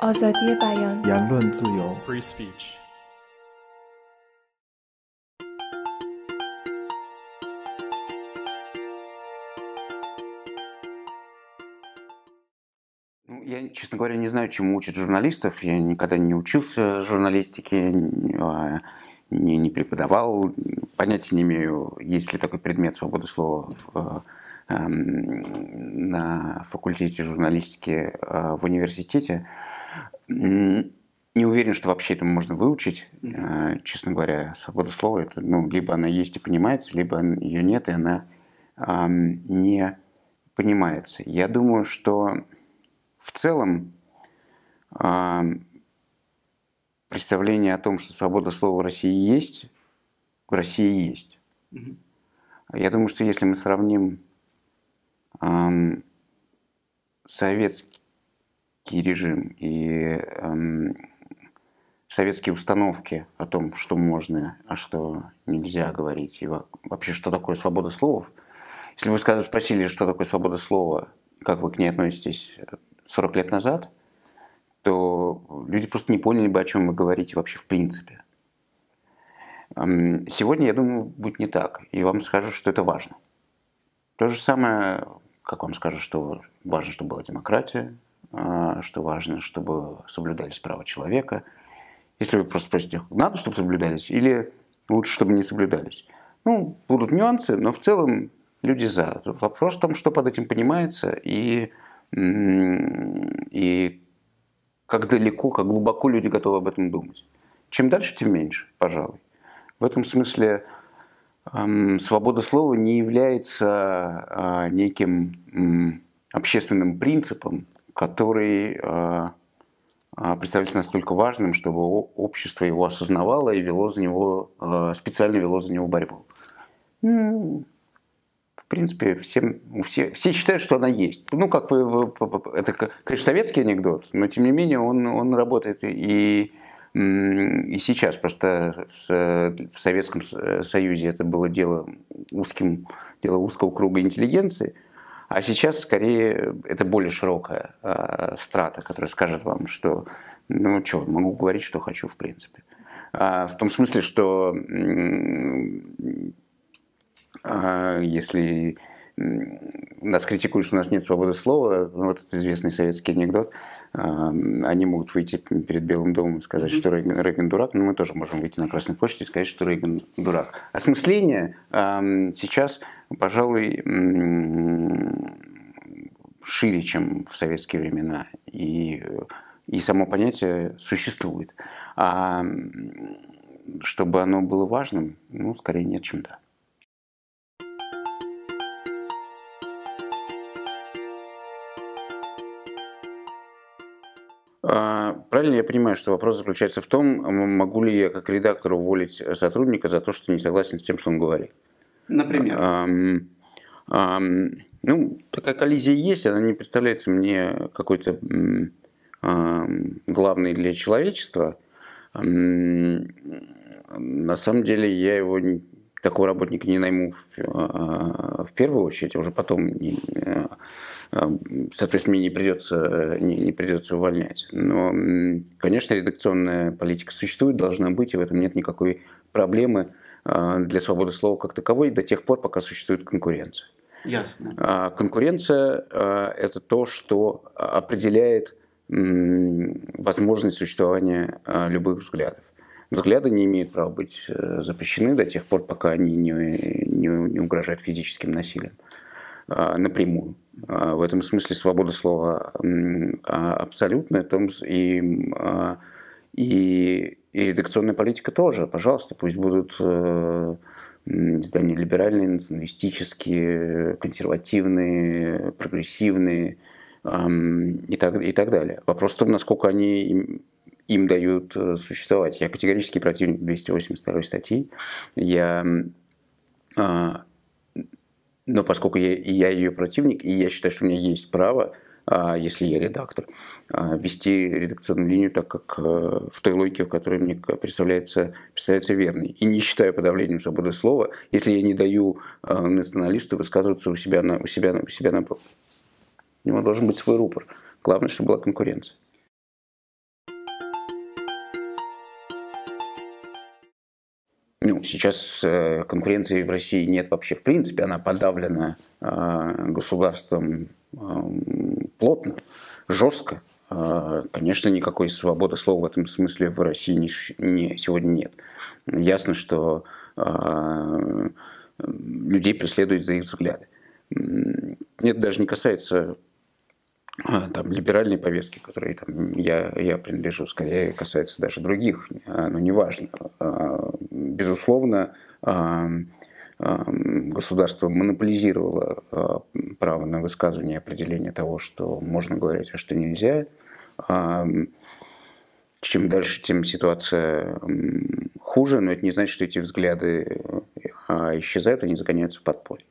آزادی بیان Free speech. Ну, я, честно говоря, не знаю, чему учат журналистов. Я никогда не учился журналистике, а, не, не преподавал. Понятия не имею, есть ли такой предмет свободы слова в, а, эм, на факультете журналистики а, в университете. Не уверен, что вообще это можно выучить. А, честно говоря, свобода слова это, ну, либо она есть и понимается, либо ее нет, и она эм, не понимается. Я думаю, что в целом эм, представление о том, что свобода слова в России есть, в России есть. Я думаю, что если мы сравним эм, советский советский режим и эм, советские установки о том, что можно, а что нельзя говорить, и вообще, что такое свобода слов. Если вы спросили, что такое свобода слова, как вы к ней относитесь 40 э, лет назад, то люди просто не поняли бы, о чем вы говорите вообще в принципе. Эм, сегодня, я думаю, будет не так. И вам скажу, что это важно. То же самое, как вам скажу, что важно, чтобы была демократия, а, что важно, чтобы соблюдались права человека. Если вы просто спросите, надо, чтобы соблюдались, или лучше, чтобы не соблюдались. Ну, будут нюансы, но в целом люди за. Вопрос в том, что под этим понимается и, и как далеко, как глубоко люди готовы об этом думать. Чем дальше, тем меньше, пожалуй. В этом смысле эм, свобода слова не является э, неким э, общественным принципом, который а, представляется настолько важным, чтобы общество его осознавало и вело за него, а, специально вело за него борьбу. В принципе, всем, все, все считают, что она есть. Ну, как вы, вы это, конечно, советский анекдот, но тем не менее он, он работает и, и сейчас. Просто в Советском Союзе это было дело, узким, дело узкого круга интеллигенции – а сейчас скорее это более широкая э, страта, которая скажет вам, что ну что, могу говорить, что хочу, в принципе. А, в том смысле, что э, если нас критикуют, что у нас нет свободы слова, ну, вот этот известный советский анекдот, а, они могут выйти перед Белым домом и сказать, что Рейган, Рейган дурак, но мы тоже можем выйти на Красной площади и сказать, что Рейган дурак. Осмысление э, сейчас, пожалуй, шире, чем в советские времена. И, и само понятие существует. А чтобы оно было важным, ну, скорее нет, чем да. А, правильно я понимаю, что вопрос заключается в том, могу ли я как редактор уволить сотрудника за то, что не согласен с тем, что он говорит? Например. Эм, эм, ну, такая коллизия есть, она не представляется мне какой-то а, главной для человечества. На самом деле я его такого работника не найму в, а, в первую очередь, а уже потом, а, соответственно, мне не придется, не, не придется увольнять. Но, конечно, редакционная политика существует, должна быть, и в этом нет никакой проблемы для свободы слова как таковой до тех пор, пока существует конкуренция. Ясно. А, конкуренция а, – это то, что определяет возможность существования а, любых взглядов. Взгляды не имеют права быть э, запрещены до тех пор, пока они не, не, не угрожают физическим насилием напрямую. В этом смысле свобода слова абсолютная, том и, и, и редакционная политика тоже. Пожалуйста, пусть будут э, издания либеральные, националистические, консервативные, прогрессивные и так, и так далее. Вопрос в том, насколько они им, им дают э, существовать. Я категорически противник 282 статьи. Я а, но поскольку я, я ее противник, и я считаю, что у меня есть право а, если я редактор, а, вести редакционную линию так, как э, в той логике, в которой мне представляется, представляется верной. И не считаю подавлением свободы слова, если я не даю э, националисту высказываться у себя на, у себя, на, у себя на пробу. У него должен быть свой рупор. Главное, чтобы была конкуренция. ну, сейчас э, конкуренции в России нет вообще в принципе, она подавлена государством плотно, жестко. А, конечно, никакой свободы слова в этом смысле в России не, не, сегодня нет. Ясно, что э, людей преследуют за их взгляды. Это даже не касается а, там, либеральной повестки, которой там, я, я принадлежу, скорее касается даже других, но неважно. Безусловно, э, государство монополизировало а, право на высказывание определение того, что можно говорить, а что нельзя. Чем дальше, тем ситуация хуже, но это не значит, что эти взгляды а, исчезают, они загоняются под поле.